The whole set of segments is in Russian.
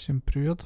Всем привет.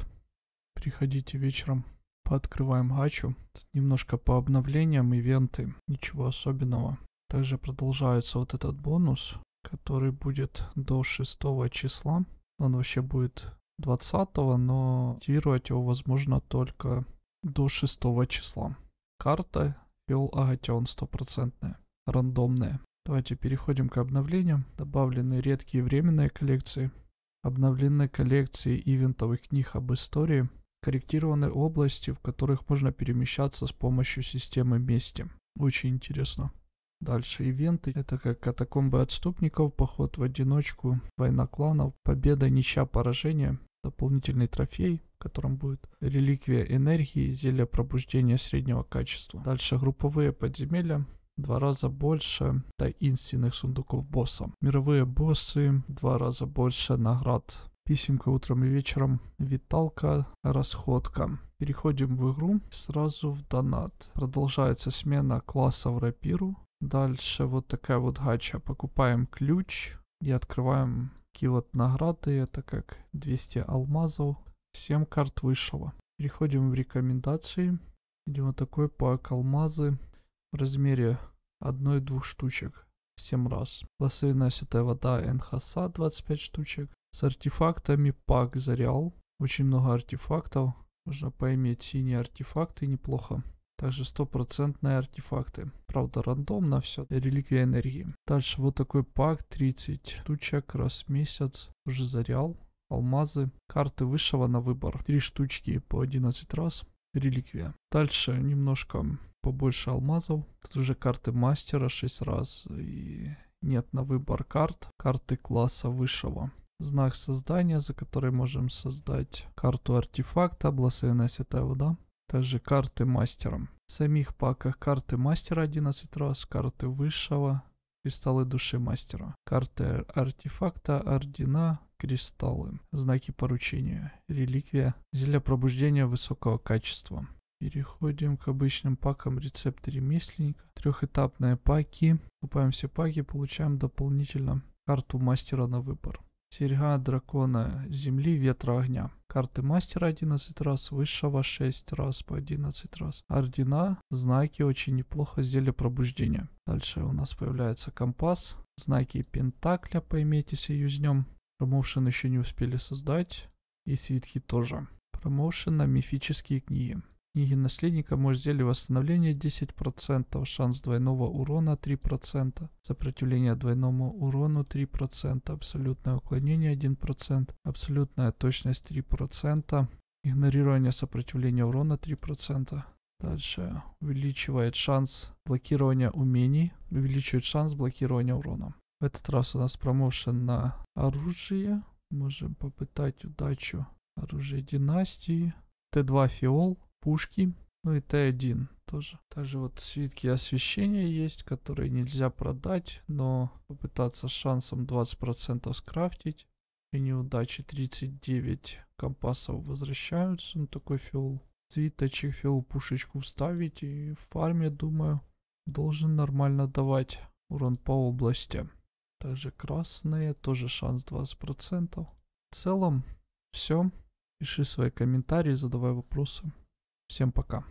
Приходите вечером. Пооткрываем гачу. Тут немножко по обновлениям, ивенты. Ничего особенного. Также продолжается вот этот бонус, который будет до 6 числа. Он вообще будет 20, но активировать его возможно только до 6 числа. Карта Фил Агатион стопроцентная, рандомная. Давайте переходим к обновлениям. Добавлены редкие временные коллекции – обновлены коллекции ивентовых книг об истории, корректированы области, в которых можно перемещаться с помощью системы мести. Очень интересно. Дальше ивенты — это как катакомбы отступников, поход в одиночку, война кланов, победа, ничья, поражение, дополнительный трофей, в котором будет реликвия энергии, зелье пробуждения среднего качества. Дальше групповые подземелья, два раза больше таинственных сундуков босса. Мировые боссы два раза больше наград. Писемка утром и вечером, виталка, расходка. Переходим в игру, сразу в донат. Продолжается смена класса в рапиру. Дальше вот такая вот гача. Покупаем ключ и открываем такие вот награды. Это как 200 алмазов, 7 карт высшего. Переходим в рекомендации. Идем вот такой пак алмазы, в размере одной-двух штучек 7 раз. Лосовинаситая вода НХСА 25 штучек. С артефактами пак зарял Очень много артефактов. Можно поиметь синие артефакты неплохо. Также стопроцентные артефакты. Правда, рандомно все. Реликвия энергии. Дальше вот такой пак 30 штучек раз в месяц. Уже зарял Алмазы. Карты высшего на выбор. Три штучки по 11 раз. Реликвия. Дальше немножко побольше алмазов. Тут уже карты мастера 6 раз. И нет на выбор карт. Карты класса высшего. Знак создания, за который можем создать карту артефакта, благословенная святая вода. Также карты мастером. В самих паках карты мастера 11 раз, карты высшего, кристаллы души мастера, карты артефакта, ордена, кристаллы, знаки поручения, реликвия, зелья пробуждения высокого качества. Переходим к обычным пакам рецепт ремесленника. Трехэтапные паки. Купаем все паки, получаем дополнительно карту мастера на выбор. Серьга дракона земли, ветра, огня. Карты мастера 11 раз, высшего 6 раз по 11 раз. Ордена, знаки, очень неплохо, зелье пробуждения. Дальше у нас появляется компас, знаки пентакля, поймите союзнем. Промоушен еще не успели создать, и свитки тоже. Промоушен на мифические книги. Книги наследника мощь зелья восстановления 10%, шанс двойного урона 3%, сопротивление двойному урону 3%, абсолютное уклонение 1%, абсолютная точность 3%, игнорирование сопротивления урона 3%. Дальше увеличивает шанс блокирования умений, увеличивает шанс блокирования урона. В этот раз у нас промоушен на оружие. Можем попытать удачу оружие династии. Т2 фиол, пушки. Ну и Т1 тоже. Также вот свитки освещения есть, которые нельзя продать, но попытаться шансом 20% скрафтить. При неудаче 39 компасов возвращаются. Ну такой фил. Свиточек, фил, пушечку вставить и в фарме, думаю, должен нормально давать урон по области. Также красные, тоже шанс 20%. В целом, все. Пиши свои комментарии, задавай вопросы. Всем пока.